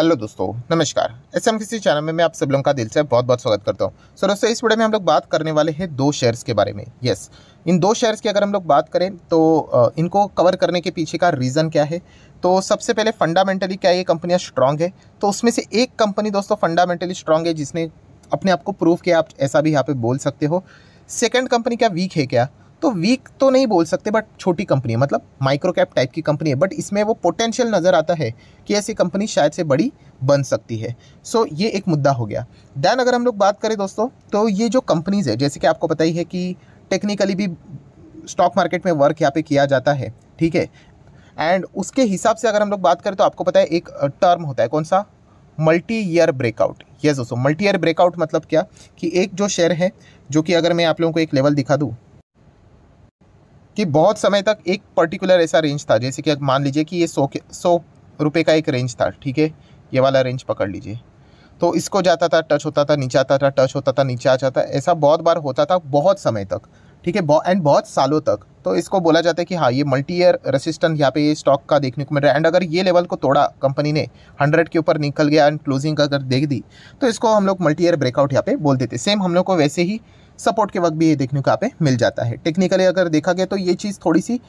Hello दोस्तों नमस्कार S M किसी चैनल में मैं आप सब लोगों का दिल से बहुत बहुत स्वागत करता हूं सो दोस्तों इस वीडियो में हम लोग बात करने वाले हैं दो शेयर्स के बारे में यस yes, इन दो शेयर्स की अगर हम लोग बात करें तो इनको कवर करने के पीछे का रीज़न क्या है तो सबसे पहले फंडामेंटली क्या ये कंपनियाँ स्ट्रांग है तो उसमें से एक कंपनी दोस्तों फंडामेंटली स्ट्रांग है जिसने अपने आप को प्रूव किया आप ऐसा भी यहाँ पर बोल सकते हो सेकेंड कंपनी क्या वीक है क्या तो वीक तो नहीं बोल सकते बट छोटी कंपनी है मतलब माइक्रो कैप टाइप की कंपनी है बट इसमें वो पोटेंशियल नज़र आता है कि ऐसी कंपनी शायद से बड़ी बन सकती है सो so, ये एक मुद्दा हो गया दैन अगर हम लोग बात करें दोस्तों तो ये जो कंपनीज़ है जैसे कि आपको पता ही है कि टेक्निकली भी स्टॉक मार्केट में वर्क यहाँ पे किया जाता है ठीक है एंड उसके हिसाब से अगर हम लोग बात करें तो आपको पता है एक टर्म होता है कौन सा मल्टी ईयर ब्रेकआउट यस दोस्तों मल्टी ईयर ब्रेकआउट मतलब क्या कि एक जो शेयर है जो कि अगर मैं आप लोगों को एक लेवल दिखा दूँ कि बहुत समय तक एक पर्टिकुलर ऐसा रेंज था जैसे कि मान लीजिए कि ये सौ के सौ रुपये का एक रेंज था ठीक है ये वाला रेंज पकड़ लीजिए तो इसको जाता था टच होता था नीचे आता था टच होता था नीचे आ जाता ऐसा बहुत बार होता था बहुत समय तक ठीक है एंड बहुत सालों तक तो इसको बोला जाता है कि हाँ ये मल्टी ईयर रेसिस्टेंट यहाँ पे ये स्टॉक का देखने को मिल रहा है एंड अगर ये लेवल को तोड़ा कंपनी ने 100 के ऊपर निकल गया एंड क्लोजिंग अगर देख दी तो इसको हम लोग मल्टी ईयर ब्रेकआउट यहाँ पे बोल देते सेम हम लोग को वैसे ही सपोर्ट के वक्त भी ये देखने को आप मिल जाता है टेक्निकली अगर देखा गया तो ये चीज़ थोड़ी सी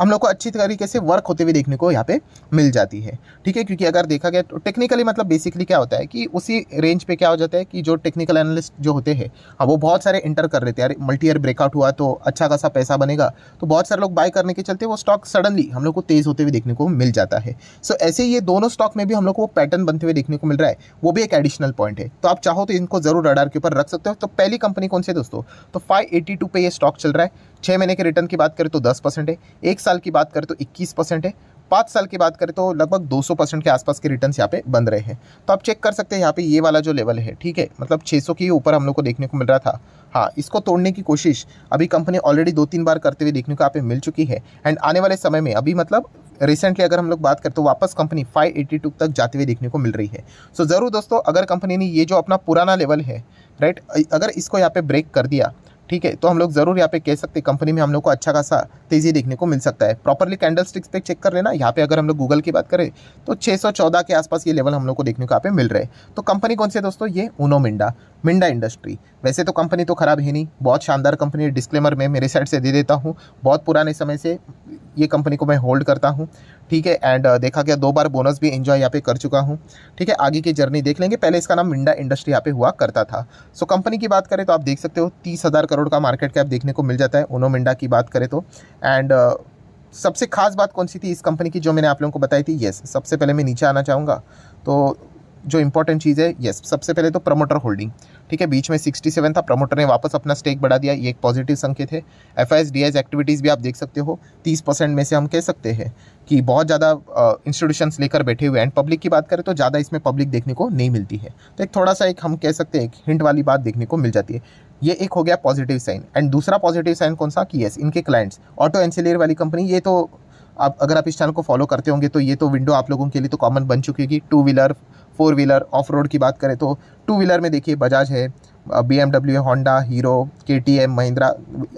हम लोग को अच्छी तरीके से वर्क होते हुए देखने को यहाँ पे मिल जाती है ठीक है क्योंकि अगर देखा गया तो टेक्निकली मतलब बेसिकली क्या होता है कि उसी रेंज पे क्या हो जाता है कि जो टेक्निकल एनालिस्ट जो होते हैं हाँ वो बहुत सारे इंटर कर रहे थे यार मल्टी ईयर ब्रेकआउट हुआ तो अच्छा खासा पैसा बनेगा तो बहुत सारे लोग बाय करने के चलते वो स्टॉक सडनली हम लोग को तेज़ होते हुए देखने को मिल जाता है सो ऐसे ये दोनों स्टॉक में भी हम लोग को पैटर्न बनते हुए देखने को मिल रहा है वो भी एक एडिशनल पॉइंट है तो आप चाहो तो इनको ज़रूर रडार के ऊपर रख सकते हो तो पहली कंपनी कौन सी है दोस्तों तो फाइव पे ये स्टॉक चल रहा है छः महीने के रिटर्न की बात करें तो दस है एक साल साल की बात करें तो 21 परसेंट है पाँच साल की बात करें तो लगभग 200 परसेंट के आसपास के रिटर्न्स यहाँ पे बन रहे हैं तो आप चेक कर सकते हैं यहाँ पे ये वाला जो लेवल है ठीक है मतलब 600 के ऊपर हम लोग को देखने को मिल रहा था हाँ इसको तोड़ने की कोशिश अभी कंपनी ऑलरेडी दो तीन बार करते हुए देखने को यहाँ पे मिल चुकी है एंड आने वाले समय में अभी मतलब रिसेंटली अगर हम लोग बात करें तो वापस कंपनी 582 तक जाते हुए देखने को मिल रही है सो so, ज़रूर दोस्तों अगर कंपनी ने ये जो अपना पुराना लेवल है राइट अगर इसको यहाँ पे ब्रेक कर दिया ठीक है तो हम लोग ज़रूर यहाँ पे कह सकते हैं कंपनी में हम लोग को अच्छा खासा तेज़ी देखने को मिल सकता है प्रॉपरली कैंडल स्टिक्स पे चेक कर लेना यहाँ पे अगर हम लोग गूगल की बात करें तो 614 के आसपास ये लेवल हम लोग को देखने को यहाँ पे मिल रहे हैं तो कंपनी कौन से दोस्तों ये उनो मिंडा मिंडा इंडस्ट्री वैसे तो कंपनी तो खराब है नहीं बहुत शानदार कंपनी है डिस्क्लेमर में मेरे साइड से दे देता हूँ बहुत पुराने समय से ये कंपनी को मैं होल्ड करता हूँ ठीक है एंड uh, देखा गया दो बार बोनस भी एंजॉय यहाँ पे कर चुका हूँ ठीक है आगे की जर्नी देख लेंगे पहले इसका नाम मिंडा इंडस्ट्री यहाँ पे हुआ करता था सो कंपनी की बात करें तो आप देख सकते हो तीस हज़ार करोड़ का मार्केट कैप देखने को मिल जाता है ओनो मिंडा की बात करें तो एंड uh, सबसे खास बात कौन सी थी इस कंपनी की जो मैंने आप लोगों को बताई थी येस सबसे पहले मैं नीचे आना चाहूँगा तो जो इंपॉर्टेंट चीज़ है येस सबसे पहले तो प्रमोटर होल्डिंग ठीक है बीच में 67 था प्रमोटर ने वापस अपना स्टेक बढ़ा दिया ये एक पॉजिटिव संकेत है एफ आई एक्टिविटीज़ भी आप देख सकते हो 30 परसेंट में से हम कह सकते हैं कि बहुत ज़्यादा इंस्टीट्यूशंस uh, लेकर बैठे हुए एंड पब्लिक की बात करें तो ज़्यादा इसमें पब्लिक देखने को नहीं मिलती है तो एक थोड़ा सा एक हम कह सकते हैं एक हिंट वाली बात देखने को मिल जाती है ये एक हो गया पॉजिटिव साइन एंड दूसरा पॉजिटिव साइन कौन सा कि यस इनके क्लाइंट्स ऑटो एंसिलियर वाली कंपनी ये तो आप अगर आप इस चैनल को फॉलो करते होंगे तो ये तो विंडो आप लोगों के लिए तो कॉमन बन चुकी है कि two wheeler four wheeler off road की बात करें तो टू व्हीलर में देखिए बजाज है बी एम डब्ल्यू है Honda Hero K T M Mahindra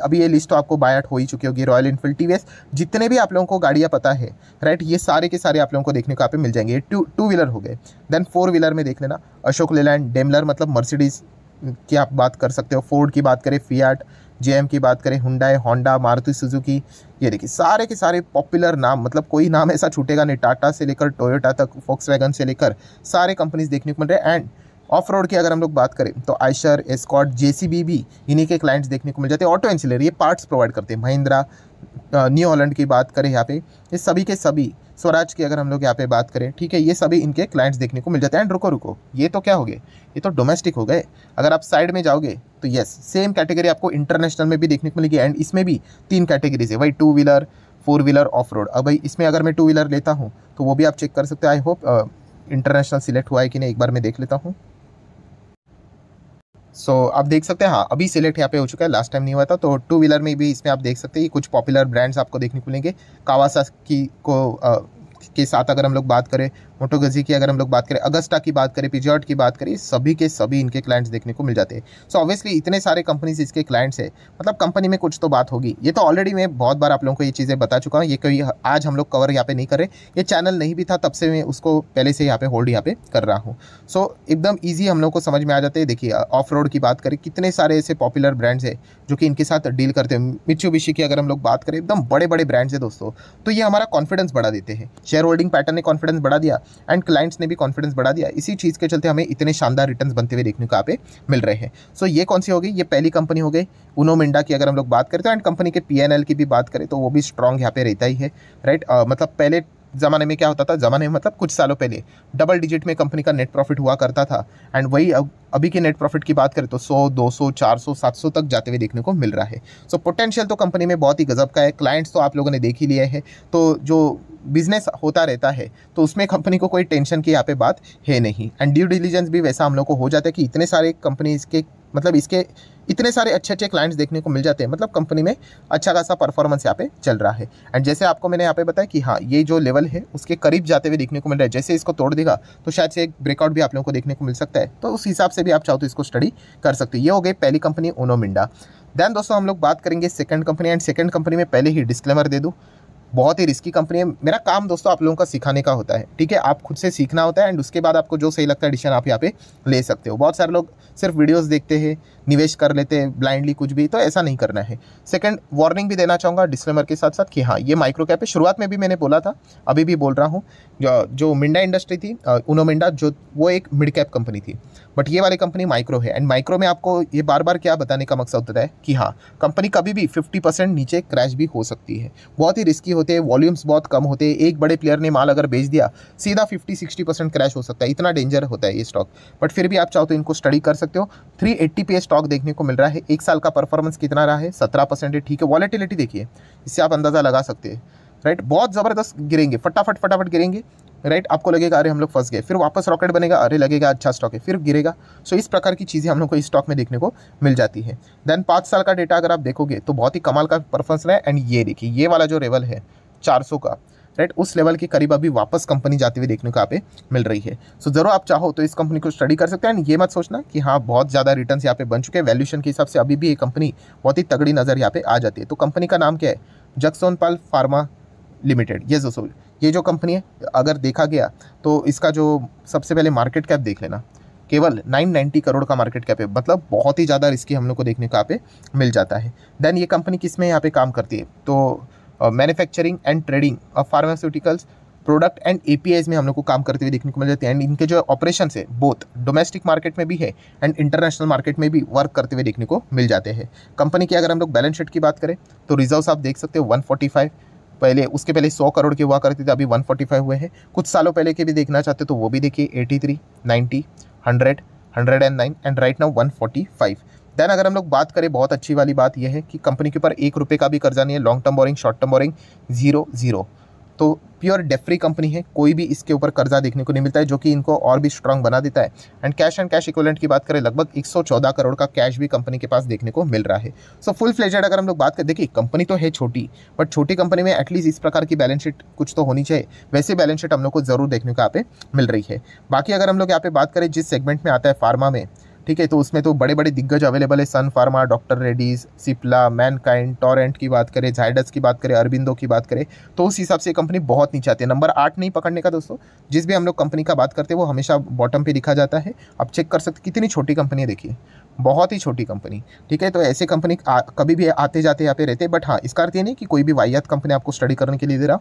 अभी ये लिस्ट तो आपको बायट हो ही चुकी होगी Royal Enfield T V S जितने भी आप लोगों को गाड़ियाँ पता है राइट ये सारे के सारे आप लोगों को देखने को आप मिल जाएंगे टू टू व्हीलर हो गए देन फोर व्हीलर में देख लेना अशोक लेलैंड डेमलर मतलब मर्सिडीज़ की आप बात कर सकते हो फोर्ड की बात करें फियाट जे की बात करें हुडाई होंडा मारुति सुजुकी ये देखिए सारे के सारे पॉपुलर नाम मतलब कोई नाम ऐसा छूटेगा नहीं टाटा से लेकर टोयोटा तक फोक्स से लेकर सारे कंपनीज देखने को मिल रहे हैं एंड ऑफ रोड की अगर हम लोग बात करें तो आइशर एस्कॉट जे भी इन्हीं के क्लाइंट्स देखने को मिल जाते हैं ऑटो एंसिलर ये पार्ट्स प्रोवाइड करते हैं महिंद्रा न्यू हॉलैंड की बात करें यहाँ पे ये सभी के सभी स्वराज की अगर हम लोग यहाँ पे बात करें ठीक है ये सभी इनके क्लाइंट्स देखने को मिल जाते हैं एंड रुको रुको ये तो क्या हो गए ये तो डोमेस्टिक हो गए अगर आप साइड में जाओगे तो यस सेम कैटेगरी आपको इंटरनेशनल में भी देखने को मिलेगी एंड इसमें भी तीन कैटेगरीज है वही two wheeler four wheeler off road अब भाई इसमें अगर मैं टू व्हीलर लेता हूँ तो वो भी आप चेक कर सकते हो आई होप इंटरनेशनल सिलेक्ट हुआ है कि नहीं एक बार मैं देख लेता हूँ सो so, आप देख सकते हैं हाँ अभी सिलेक्ट यहाँ पे हो चुका है लास्ट टाइम नहीं हुआ था तो टू व्हीलर में भी इसमें आप देख सकते हैं कुछ पॉपुलर ब्रांड्स आपको देखने को मिलेंगे कावासा की को आ, के साथ अगर हम लोग बात करें मोटोगजी की अगर हम लोग बात करें अगस्टा की बात करें पिजर्ट की बात करें सभी के सभी इनके क्लाइंट्स देखने को मिल जाते हैं सो ऑब्वियसली इतने सारे कंपनीज इसके क्लाइंट्स है मतलब कंपनी में कुछ तो बात होगी ये तो ऑलरेडी मैं बहुत बार आप लोगों को ये चीज़ें बता चुका हूँ ये कभी आज हम लोग कवर यहाँ पे नहीं कर रहे ये चैनल नहीं भी था तब से मैं उसको पहले से यहाँ पे होल्ड यहाँ पे कर रहा हूँ सो so, एकदम ईजी हम लोग को समझ में आ जाते हैं देखिए ऑफ रोड की बात करें कितने सारे ऐसे पॉपुलर ब्रांड्स हैं जो कि इनके साथ डील करते हैं विशी की अगर हम लोग बात करें एकदम बड़े बड़े ब्रांड्स हैं दोस्तों तो ये हमारा कॉन्फिडेंस बढ़ा देते हैं शेयर होल्डिंग पैटर्न ने कॉन्फिडेंस बढ़ा दिया एंड क्लाइंट्स ने भी कॉन्फिडेंस बढ़ा दिया इसी चीज़ के चलते हमें इतने शानदार रिटर्न बनते हुए देखने को आप मिल रहे हैं सो so, ये कौन सी हो गई ये पहली कंपनी हो गई उनो मिंडा की अगर हम लोग बात करें तो एंड कंपनी के पी की भी बात करें तो वो भी स्ट्रॉन्ग यहाँ पे रहता ही है राइट right? uh, मतलब पहले ज़माने में क्या होता था ज़माने में मतलब कुछ सालों पहले डबल डिजिट में कंपनी का नेट प्रॉफिट हुआ करता था एंड वही अब अभी के नेट प्रॉफिट की बात करें तो 100, 200, 400, 700 तक जाते हुए देखने को मिल रहा है सो so, पोटेंशियल तो कंपनी में बहुत ही गजब का है क्लाइंट्स तो आप लोगों ने देख ही लिए हैं तो जो बिजनेस होता रहता है तो उसमें कंपनी को कोई टेंशन की यहाँ पे बात है नहीं एंड ड्यू डिलीजेंस भी वैसा हम लोग को हो जाता है कि इतने सारे कंपनी इसके मतलब इसके इतने सारे अच्छे अच्छे क्लाइंट्स देखने को मिल जाते हैं मतलब कंपनी में अच्छा खासा परफॉर्मेंस यहाँ पे चल रहा है एंड जैसे आपको मैंने यहाँ पे बताया कि हाँ ये जो लेवल है उसके करीब जाते हुए देखने को मिल रहा है जैसे इसको तोड़ देगा तो शायद से एक ब्रेकआउट भी आप लोगों को देखने को मिल सकता है तो उस हिसाब से से भी आप चाहो तो इसको स्टडी कर सकते हो ये हो गई पहली कंपनी ओनोमिंडा देन दोस्तों हम लोग बात करेंगे second company and second company में पहले ही डिस्क्लेमर दे दूँ बहुत ही रिस्की कंपनी है मेरा काम दोस्तों आप लोगों का सिखाने का होता है ठीक है आप खुद से सीखना होता है एंड उसके बाद आपको जो सही लगता है डिसीजन आप यहाँ पे ले सकते हो बहुत सारे लोग सिर्फ वीडियोस देखते हैं निवेश कर लेते हैं ब्लाइंडली कुछ भी तो ऐसा नहीं करना है सेकंड वार्निंग भी देना चाहूँगा डिस्क्लेमर के साथ साथ कि हाँ ये माइक्रो कैप है शुरुआत में भी मैंने बोला था अभी भी बोल रहा हूँ जो, जो मिंडा इंडस्ट्री थी उनो मिंडा जो वो एक मिड कैप कंपनी थी बट ये वाली कंपनी माइक्रो है एंड माइक्रो में आपको ये बार बार क्या बताने का मकसद होता है कि हाँ कंपनी कभी भी फिफ्टी नीचे क्रैश भी हो सकती है बहुत ही रिस्की होते वॉल्यूम्स बहुत कम होते एक बड़े प्लेयर ने माल अगर बेच दिया सीधा 50-60 परसेंट क्रैश हो सकता है इतना डेंजर होता है ये स्टॉक बट फिर भी आप चाहो तो इनको स्टडी कर सकते हो थ्री एट्टी पे स्टॉक देखने को मिल रहा है एक साल का परफॉर्मेंस कितना रहा है सत्रह परसेंट है ठीक है वॉलेटिलिटी देखिए इससे आप अंदाज़ा लगा सकते हैं राइट बहुत ज़बरदस्त गिरेंगे फटाफट फटाफट गिरेंगे राइट आपको लगेगा अरे हम लोग फंस गए फिर वापस रॉकेट बनेगा अरे लगेगा अच्छा स्टॉक है फिर गिरेगा सो इस प्रकार की चीज़ें हम लोग को इस स्टॉक में देखने को मिल जाती है देन पाँच साल का डेटा अगर आप देखोगे तो बहुत ही कमाल का परफॉर्मेंस रहा है एंड ये देखिए ये वाला जो लेवल है सौ का राइट उस लेवल के करीब अभी वापस कंपनी जाते हुए देखने को आप मिल रही है सो so, ज़रूर आप चाहो तो इस कंपनी को स्टडी कर सकते हैं एंड ये मत सोचना कि हाँ बहुत ज़्यादा रिटर्न यहाँ पे बन चुके हैं वैल्यूशन के हिसाब से अभी भी ये कंपनी बहुत ही तगड़ी नज़र यहाँ पे आ जाती है तो कंपनी का नाम क्या है जक्सोनपाल फार्मा लिमिटेड ये जो ये जो कंपनी है अगर देखा गया तो इसका जो सबसे पहले मार्केट कैप देख लेना केवल 990 करोड़ का मार्केट कैप है मतलब बहुत ही ज़्यादा रिस्की हम लोग को देखने को यहाँ पे मिल जाता है देन ये कंपनी किस में यहाँ पे काम करती है तो manufacturing and trading of pharmaceuticals product and a में हम लोग को काम करते हुए देखने को मिल जाते हैं एंड इनके जो ऑपरेशन है बोथ डोमेस्टिक मार्केट में भी है एंड इंटरनेशनल मार्केट में भी वर्क करते हुए देखने को मिल जाते हैं कंपनी की अगर हम लोग बैलेंस शीट की बात करें तो रिजर्व आप देख सकते हो वन पहले उसके पहले 100 करोड़ के हुआ करते थे अभी 145 हुए हैं कुछ सालों पहले के भी देखना चाहते तो वो भी देखिए 83, 90, 100, 109 एंड राइट नाउ 145 देन अगर हम लोग बात करें बहुत अच्छी वाली बात यह है कि कंपनी के ऊपर एक रुपये का भी कर्जा नहीं है long term borrowing short term borrowing zero zero तो प्योर डेफ्री कंपनी है कोई भी इसके ऊपर कर्जा देखने को नहीं मिलता है जो कि इनको और भी स्ट्रांग बना देता है and cash and cash equivalent की बात करें लगभग 114 करोड़ का कैश भी कंपनी के पास देखने को मिल रहा है सो फुल फ्लेजेड अगर हम लोग बात करें देखिए कंपनी तो है छोटी बट छोटी कंपनी में एटलीस्ट इस प्रकार की बैलेंस शीट कुछ तो होनी चाहिए वैसे बैलेंस शीट हम लोग को जरूर देखने को यहाँ पे मिल रही है बाकी अगर हम लोग यहाँ पे बात करें जिस सेगमेंट में आता है फार्मा में ठीक है तो उसमें तो बड़े बड़े दिग्गज अवेलेबल है Sun Pharma doctor Reddy's Cipla Mankind Torrent की बात करें जाइडस की बात करें अरबिंदो की बात करें तो उस हिसाब से कंपनी बहुत नीचे आती है नंबर आठ नहीं पकड़ने का दोस्तों जिस भी हम लोग कंपनी का बात करते हैं वो हमेशा बॉटम पर लिखा जाता है आप चेक कर सकते कितनी छोटी कंपनी देखिए बहुत ही छोटी कंपनी ठीक है तो ऐसे कंपनी कभी भी आते जाते यहाँ पे रहते बट हाँ इसका अर्थ ये नहीं कि कोई भी वाहियात कंपनी आपको स्टडी करने के लिए दे रहा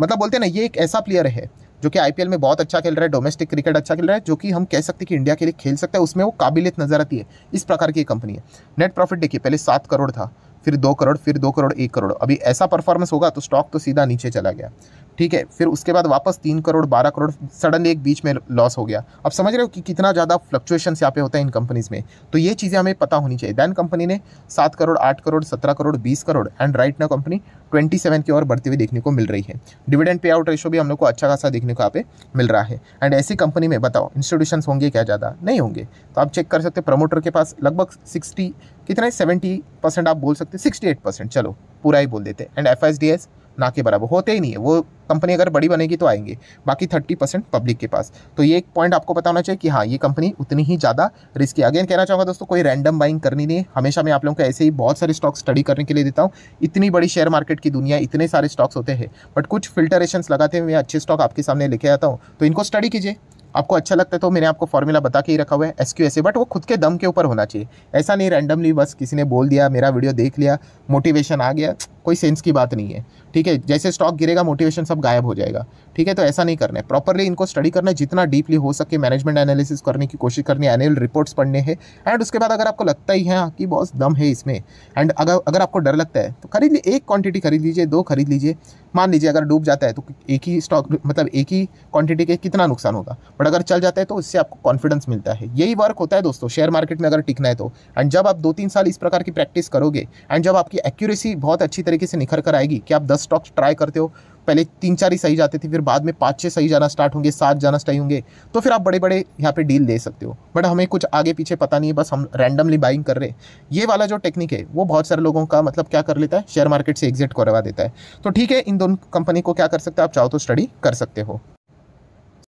मतलब बोलते हैं ना ये एक ऐसा प्लेयर है जो कि आईपीएल में बहुत अच्छा खेल रहा है डोमेस्टिक क्रिकेट अच्छा खेल रहा है जो कि हम कह सकते हैं कि इंडिया के लिए खेल सकता है उसमें वो काबिलियत नजर आती है इस प्रकार की कंपनी है नेट प्रॉफिट देखिए पहले सात करोड़ था फिर दो करोड़ फिर दो करोड़ एक करोड़ अभी ऐसा परफॉर्मेंस होगा तो स्टॉक तो सीधा नीचे चला गया ठीक है फिर उसके बाद वापस तीन करोड़ बारह करोड़ सडनली एक बीच में लॉस हो गया अब समझ रहे हो कि कितना ज़्यादा फ्लक्चुएशंस यहाँ पे होता है इन कंपनीज़ में तो ये चीज़ें हमें पता होनी चाहिए दैन कंपनी ने सात करोड़ आठ करोड़ सत्रह करोड़ बीस करोड़ एंड राइट ना कंपनी ट्वेंटी सेवन की ओर बढ़ती हुई देखने को मिल रही है डिविडेंड पे आउट रेशो भी हम लोग को अच्छा खासा देखने को यहाँ पे मिल रहा है एंड ऐसी कंपनी में बताओ इंस्टीट्यूशन होंगे क्या ज़्यादा नहीं होंगे तो आप चेक कर सकते प्रमोटर के पास लगभग सिक्सटी कितना है सेवेंटी परसेंट आप बोल सकते सिक्सटी एट परसेंट चलो पूरा ही बोल देते and F S D S ना के बराबर होते ही नहीं है वो कंपनी अगर बड़ी बनेगी तो आएंगे बाकी थर्टी परसेंट पब्लिक के पास तो ये एक पॉइंट आपको बताना चाहिए कि हाँ ये कंपनी उतनी ही ज़्यादा रिस्की है अगेन कहना चाहूँगा दोस्तों कोई रैंडम बाइंग करनी नहीं हमेशा मैं आप लोगों को ऐसे ही बहुत सारे स्टॉक्स स्टडी करने के लिए देता हूँ इतनी बड़ी शेयर मार्केट की दुनिया इतने सारे स्टॉक्स होते हैं बट कुछ फिल्टरेशन लगाते हुए मैं अच्छे स्टॉक आपके सामने लेके आता हूँ तो इनको स्टडी कीजिए आपको अच्छा लगता है तो मैंने आपको फॉर्मूला बता के ही रखा हुआ है S Q S A but वो खुद के दम के ऊपर होना चाहिए ऐसा नहीं रैंडमली बस किसी ने बोल दिया मेरा वीडियो देख लिया मोटिवेशन आ गया कोई सेंस की बात नहीं है ठीक है जैसे स्टॉक गिरेगा मोटिवेशन सब गायब हो जाएगा ठीक है तो ऐसा नहीं करना है प्रॉपरली इनको स्टडी करना है जितना डीपली हो सके मैनेजमेंट एनालिसिस करने की कोशिश करनी है एनुअल रिपोर्ट्स पढ़ने हैं एंड उसके बाद अगर आपको लगता ही है कि बॉस दम है इसमें एंड अगर अगर आपको डर लगता है तो खरीद एक क्वांटिटी खरीद लीजिए दो खरीद लीजिए मान लीजिए अगर डूब जाता है तो एक ही स्टॉक मतलब एक ही क्वांटिटी के कितना नुकसान होगा बट अगर चल जाता है तो इससे आपको कॉन्फिडेंस मिलता है यही वर्क होता है दोस्तों शेयर मार्केट में अगर टिकना है तो एंड जब आप दो तीन साल इस प्रकार की प्रैक्टिस करोगे एंड जब आपकी एक्यूरेसी बहुत अच्छी तरीके से निखर कर आएगी कि आप दस स्टॉक्स ट्राई करते हो पहले तीन चार ही सही जाते थे फिर बाद में पाँच छः सही जाना स्टार्ट होंगे सात जाना सही होंगे तो फिर आप बड़े बड़े यहाँ पे डील ले सकते हो बट हमें कुछ आगे पीछे पता नहीं है बस हम रैंडमली बाइंग कर रहे ये वाला जो टेक्निक है वो बहुत सारे लोगों का मतलब क्या कर लेता है शेयर मार्केट से एग्जिट करवा देता है तो ठीक है इन दोनों कंपनी को क्या कर सकते हो आप चाहो तो स्टडी कर सकते हो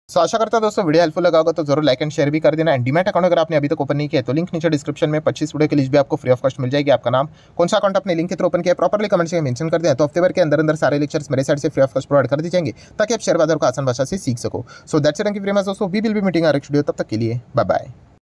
सो आशा करता हूँ दोस्तों वीडियो हेल्पफुल लगा होगा तो जरूर लाइक एंड शेयर भी कर देना एंड डीमेट अकाउंट अगर आपने अभी तक ओपन नहीं किया तो लिंक नीचे डिस्क्रिप्शन में पच्चीस वीडियो के लिए भी आपको फ्री ऑफ कॉस्ट मिल जाएगी आपका नाम कौन सा अकाउंट अपने लिंक के थ्रू ओपन किया प्रॉपर्ली कमेंट से मेंशन कर दें तो हफ्ते भर के अंदर अंदर सारे लेक्चर्स मेरे साइड से फ्री ऑफ कॉस्ट प्रोवाइड कर दी जाएंगे ताकि आप शेयर बाजार को आसान भाषा से सीख सको सो दैट्स रंग की प्रेमा दोस्तों we will be meeting our video तब तक के लिए बाय बाय